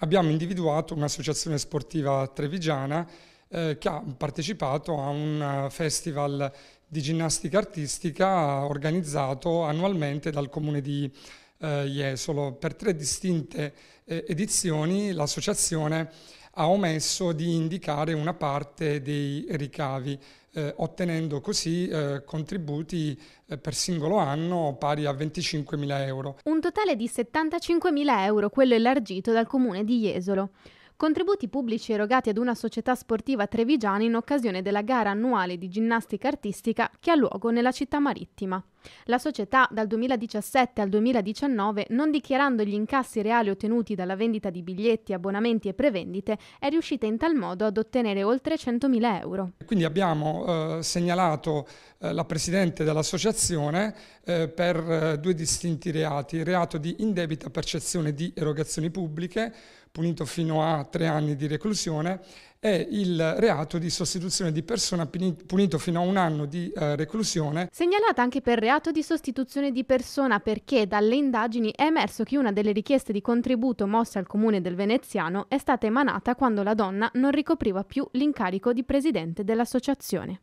abbiamo individuato un'associazione sportiva trevigiana eh, che ha partecipato a un eh, festival di ginnastica artistica organizzato annualmente dal comune di eh, Jesolo. Per tre distinte eh, edizioni l'associazione ha omesso di indicare una parte dei ricavi, eh, ottenendo così eh, contributi eh, per singolo anno pari a 25.000 euro. Un totale di 75.000 euro, quello elargito dal comune di Jesolo contributi pubblici erogati ad una società sportiva trevigiana in occasione della gara annuale di ginnastica artistica che ha luogo nella città marittima. La società dal 2017 al 2019, non dichiarando gli incassi reali ottenuti dalla vendita di biglietti, abbonamenti e prevendite, è riuscita in tal modo ad ottenere oltre 100.000 euro. Quindi abbiamo eh, segnalato eh, la Presidente dell'Associazione eh, per eh, due distinti reati, il reato di indebita percezione di erogazioni pubbliche, punito fino a tre anni di reclusione, è il reato di sostituzione di persona punito fino a un anno di eh, reclusione. Segnalata anche per reato di sostituzione di persona perché dalle indagini è emerso che una delle richieste di contributo mosse al comune del Veneziano è stata emanata quando la donna non ricopriva più l'incarico di presidente dell'associazione.